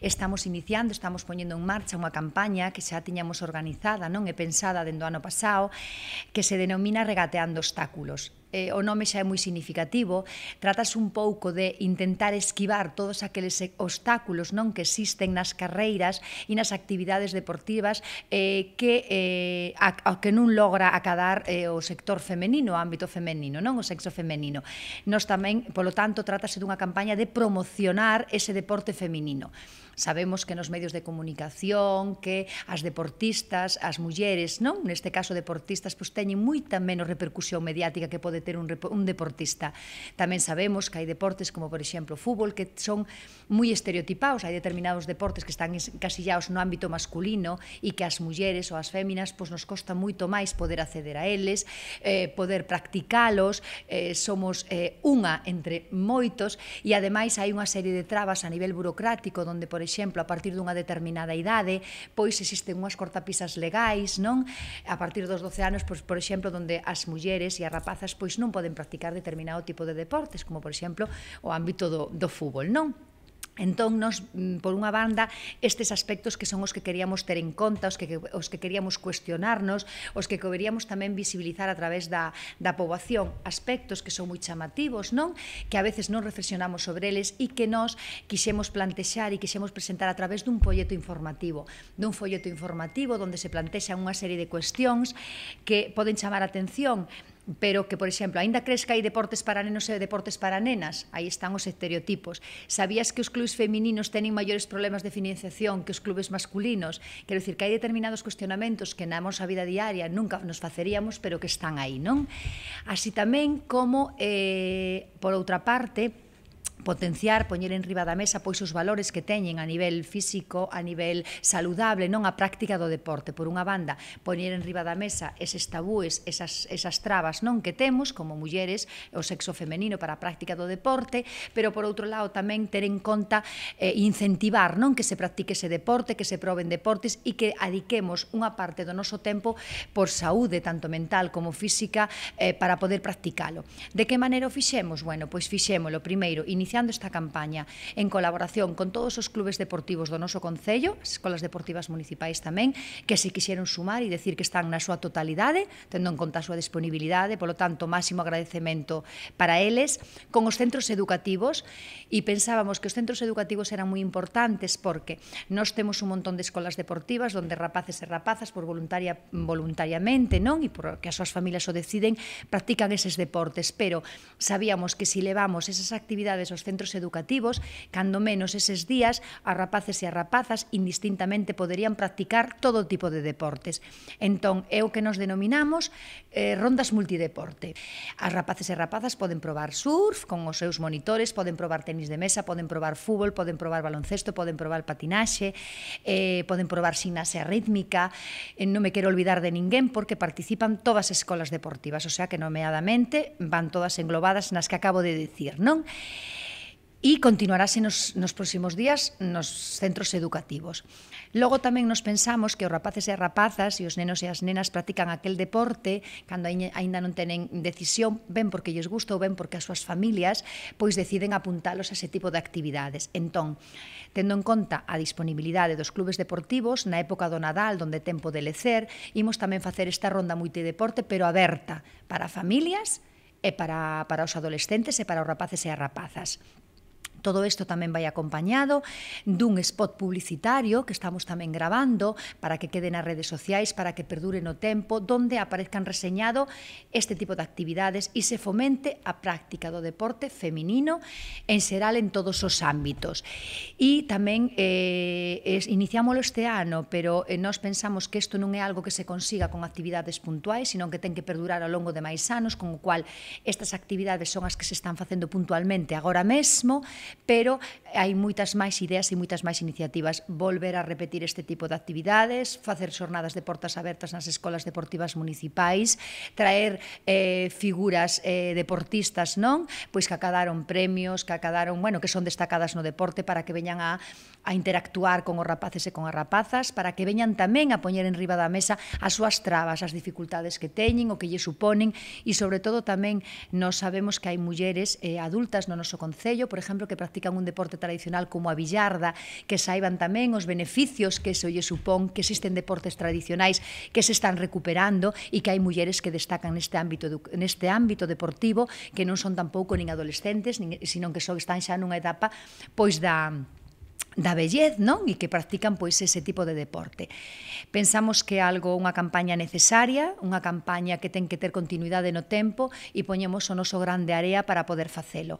Estamos iniciando, estamos poñendo en marcha unha campaña que xa tiñamos organizada non e pensada dende o ano pasado, que se denomina Regateando Obstáculos eh, o nome xa é moi significativo, tratas un pouco de intentar esquivar todos aqueles obstáculos non que existen nas carreiras e nas actividades deportivas eh, que eh, a, a que non logra acadar eh, o sector femenino, o ámbito femenino, non o sexo femenino. Nos tamén, polo tanto, trátase dunha campaña de promocionar ese deporte feminino. Sabemos que nos medios de comunicación, que as deportistas, as mulleres, non? Neste caso deportistas, pois teñen moita menos repercusión mediática que pode pode ter un, un deportista. Tamén sabemos que hai deportes como, por exemplo, o fútbol, que son moi estereotipados, hai determinados deportes que están encasillados no ámbito masculino e que as mulleres ou as féminas pois nos costa moito máis poder acceder a eles, eh, poder practicalos, eh, somos eh, unha entre moitos e ademais hai unha serie de trabas a nivel burocrático onde, por exemplo, a partir dunha determinada idade, pois existen unhas cortapisas legais, non? A partir dos 12 anos, pois, por exemplo, onde as mulleres e as rapazas pois pois non poden practicar determinado tipo de deportes, como por exemplo o ámbito do, do fútbol, non? Entón, nos, mm, por unha banda, estes aspectos que son os que queríamos ter en conta, os que, os que queríamos cuestionarnos, os que queríamos tamén visibilizar a través da, da poboación, aspectos que son moi chamativos, non? Que a veces non reflexionamos sobre eles e que nós quixemos plantexar e quixemos presentar a través dun folleto informativo, dun folleto informativo onde se plantexan unha serie de cuestións que poden chamar a atención, pero que, por exemplo, aínda crees que hai deportes para nenos e deportes para nenas, aí están os estereotipos. Sabías que os clubes femininos teñen maiores problemas de financiación que os clubes masculinos? Quero dicir que hai determinados cuestionamentos que na nosa vida diaria nunca nos faceríamos, pero que están aí, non? Así tamén como, eh, por outra parte, potenciar, poñer en riba da mesa pois os valores que teñen a nivel físico, a nivel saludable, non a práctica do deporte. Por unha banda, poñer en riba da mesa eses tabúes, esas, esas trabas non que temos como mulleres, o sexo femenino para a práctica do deporte, pero por outro lado tamén ter en conta eh, incentivar non que se practique ese deporte, que se proben deportes e que adiquemos unha parte do noso tempo por saúde tanto mental como física eh, para poder practicalo. De que maneira o fixemos? Bueno, pois fixémolo primeiro, iniciar iniciando esta campaña en colaboración con todos os clubes deportivos do noso Concello, as escolas deportivas municipais tamén, que se quixeron sumar e decir que están na súa totalidade, tendo en conta a súa disponibilidade, polo tanto, máximo agradecemento para eles, con os centros educativos, e pensábamos que os centros educativos eran moi importantes porque nós temos un montón de escolas deportivas onde rapaces e rapazas por voluntaria voluntariamente, non? E porque as súas familias o deciden, practican eses deportes, pero sabíamos que si levamos esas actividades aos os centros educativos, cando menos eses días, a rapaces e a rapazas indistintamente poderían practicar todo tipo de deportes. Entón, é o que nos denominamos eh, rondas multideporte. As rapaces e rapazas poden probar surf con os seus monitores, poden probar tenis de mesa, poden probar fútbol, poden probar baloncesto, poden probar patinaxe, eh, poden probar xinasia rítmica, eh, non me quero olvidar de ninguén porque participan todas as escolas deportivas, o sea que nomeadamente van todas englobadas nas que acabo de dicir, non? e continuarase nos, nos próximos días nos centros educativos. Logo tamén nos pensamos que os rapaces e as rapazas e os nenos e as nenas practican aquel deporte cando aínda non tenen decisión, ben porque lles gusta ou ben porque as súas familias pois deciden apuntalos a ese tipo de actividades. Entón, tendo en conta a disponibilidade dos clubes deportivos na época do Nadal, onde tempo de lecer, imos tamén facer esta ronda multideporte pero aberta para familias e para, para os adolescentes e para os rapaces e as rapazas. Todo isto tamén vai acompañado dun spot publicitario que estamos tamén gravando para que quede nas redes sociais, para que perdure no tempo, donde aparezcan reseñado este tipo de actividades e se fomente a práctica do deporte feminino en xeral en todos os ámbitos. E tamén eh, es, iniciámolo este ano, pero eh, nós pensamos que isto non é algo que se consiga con actividades puntuais, sino que ten que perdurar ao longo de máis anos, con o cual estas actividades son as que se están facendo puntualmente agora mesmo, pero hai moitas máis ideas e moitas máis iniciativas. Volver a repetir este tipo de actividades, facer xornadas de portas abertas nas escolas deportivas municipais, traer eh, figuras eh, deportistas, non? Pois que acadaron premios, que acadaron, bueno, que son destacadas no deporte para que veñan a, a interactuar con os rapaces e con as rapazas, para que veñan tamén a poñer en riba da mesa as súas trabas, as dificultades que teñen, o que lle suponen, e sobre todo tamén nos sabemos que hai mulleres eh, adultas no noso Concello, por exemplo, que practican un deporte tradicional como a billarda, que saiban tamén os beneficios que se lle supón que existen deportes tradicionais que se están recuperando e que hai mulleres que destacan neste ámbito neste ámbito deportivo que non son tampouco nin adolescentes, nin, sino que só están xa nunha etapa pois da da bellez, non? E que practican pois ese tipo de deporte. Pensamos que é algo unha campaña necesaria, unha campaña que ten que ter continuidade no tempo e poñemos o noso grande área para poder facelo.